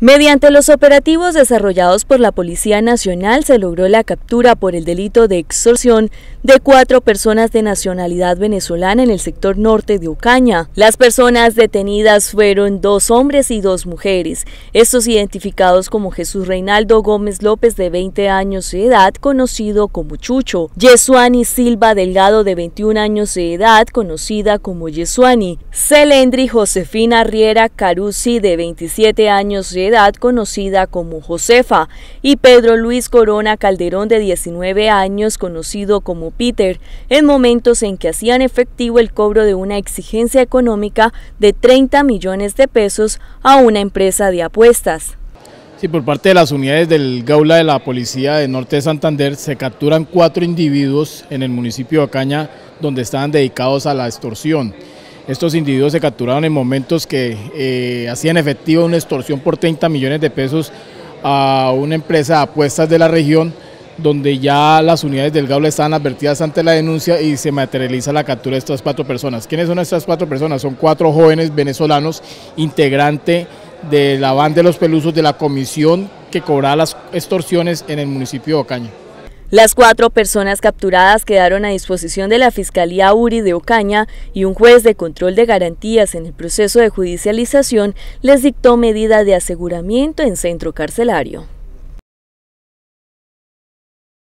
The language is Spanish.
Mediante los operativos desarrollados por la Policía Nacional se logró la captura por el delito de extorsión de cuatro personas de nacionalidad venezolana en el sector norte de Ocaña. Las personas detenidas fueron dos hombres y dos mujeres, estos identificados como Jesús Reinaldo Gómez López de 20 años de edad, conocido como Chucho, Yesuani Silva Delgado de 21 años de edad, conocida como Yesuani, Celendri Josefina Riera Carusi de 27 años de edad, conocida como Josefa, y Pedro Luis Corona Calderón de 19 años conocido como Peter, en momentos en que hacían efectivo el cobro de una exigencia económica de 30 millones de pesos a una empresa de apuestas. Sí, por parte de las unidades del Gaula de la Policía de Norte de Santander se capturan cuatro individuos en el municipio de caña donde estaban dedicados a la extorsión. Estos individuos se capturaron en momentos que eh, hacían efectivo una extorsión por 30 millones de pesos a una empresa de apuestas de la región, donde ya las unidades del GAULA estaban advertidas ante la denuncia y se materializa la captura de estas cuatro personas. ¿Quiénes son estas cuatro personas? Son cuatro jóvenes venezolanos integrante de la banda de los pelusos de la comisión que cobraba las extorsiones en el municipio de Ocaña. Las cuatro personas capturadas quedaron a disposición de la Fiscalía URI de Ocaña y un juez de control de garantías en el proceso de judicialización les dictó medida de aseguramiento en centro carcelario.